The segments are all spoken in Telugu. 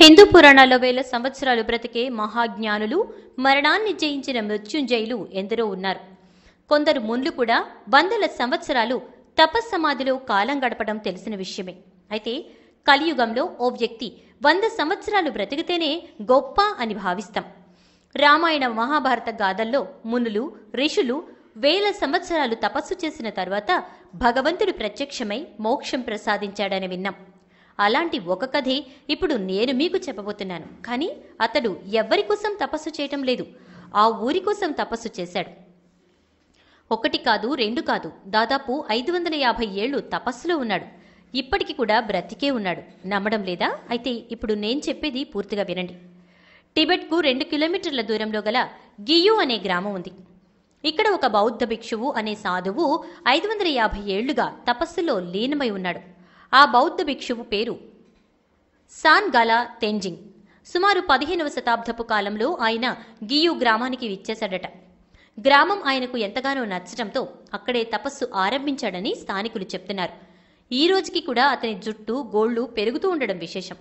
హిందూ పురాణాల్లో వేల సంవత్సరాలు బ్రతికే మహాజ్ఞానులు మరణాన్ని జయించిన మృత్యుంజయులు ఎందరో ఉన్నారు కొందరు మున్లు కూడా వందల సంవత్సరాలు తపస్సమాధిలో కాలం గడపడం తెలిసిన విషయమే అయితే కలియుగంలో ఓ వ్యక్తి వంద సంవత్సరాలు బ్రతికితేనే గొప్ప అని భావిస్తాం రామాయణ మహాభారత గాథల్లో మునులు ఋషులు వేల సంవత్సరాలు తపస్సు చేసిన తర్వాత భగవంతుడు ప్రత్యక్షమై మోక్షం ప్రసాదించాడని విన్నాం అలాంటి ఒక కథే ఇప్పుడు నేను మీకు చెప్పబోతున్నాను కానీ అతడు ఎవ్వరి కోసం తపస్సు చేయటం లేదు ఆ ఊరి కోసం తపస్సు చేశాడు ఒకటి కాదు రెండు కాదు దాదాపు ఐదు వందల యాభై ఏళ్ళు తపస్సులో ఉన్నాడు ఇప్పటికి కూడా బ్రతికే ఉన్నాడు నమ్మడం లేదా అయితే ఇప్పుడు నేను చెప్పేది పూర్తిగా వినండి టిబెట్కు రెండు కిలోమీటర్ల దూరంలో గల గియు అనే గ్రామం ఉంది ఇక్కడ ఒక బౌద్ధ భిక్షువు అనే సాధువు ఐదు వందల యాభై ఏళ్లుగా తపస్సులో లీనమై ఉన్నాడు ఆ బౌద్ధ భిక్షువు పేరు సాన్ గలా తెంజింగ్ సుమారు పదిహేనవ శతాబ్దపు కాలంలో ఆయన గియు గ్రామానికి విచ్చేశాడట గ్రామం ఆయనకు ఎంతగానో నచ్చడంతో అక్కడే తపస్సు ఆరంభించాడని స్థానికులు చెప్తున్నారు ఈ రోజుకి కూడా అతని జుట్టు గోళ్లు పెరుగుతూ ఉండడం విశేషం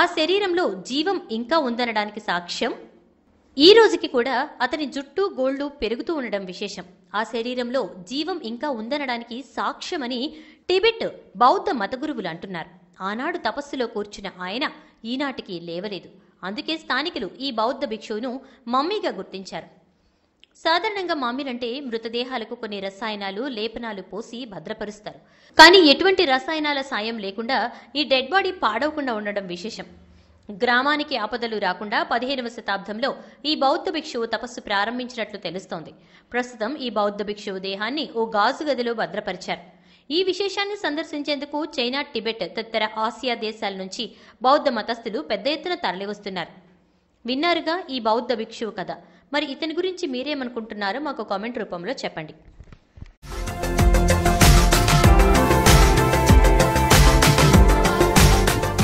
ఆ శరీరంలో జీవం ఇంకా ఉందనడానికి సాక్ష్యం ఈ రోజుకి కూడా అతని జుట్టు గోల్డు పెరుగుతూ ఉండడం విశేషం ఆ శరీరంలో జీవం ఇంకా ఉందనడానికి సాక్ష్యమని టిబెట్ బౌద్ధ మత గురువులు అంటున్నారు ఆనాడు తపస్సులో కూర్చున్న ఆయన ఈనాటికి లేవలేదు అందుకే స్థానికులు ఈ బౌద్ధ భిక్షువును మమ్మీగా గుర్తించారు సాధారణంగా మామీలంటే మృతదేహాలకు కొన్ని రసాయనాలు లేపనాలు పోసి భద్రపరుస్తారు కానీ ఎటువంటి రసాయనాల సాయం లేకుండా ఈ డెడ్ బాడీ పాడవకుండా ఉండడం విశేషం గ్రామానికి ఆపదలు రాకుండా పదిహేనవ శతాబ్దంలో ఈ బౌద్ధ భిక్షువు తపస్సు ప్రారంభించినట్లు తెలుస్తోంది ప్రస్తుతం ఈ బౌద్ధ భిక్షువు దేహాన్ని ఓ గాజు గదిలో భద్రపరిచారు ఈ విశేషాన్ని సందర్శించేందుకు చైనా టిబెట్ తదితర ఆసియా దేశాల నుంచి బౌద్ధ మతస్థులు పెద్ద ఎత్తున తరలివస్తున్నారు విన్నారుగా ఈ బౌద్ధ భిక్షువు కథ మరి ఇతని గురించి మీరేమనుకుంటున్నారో మాకు కామెంట్ రూపంలో చెప్పండి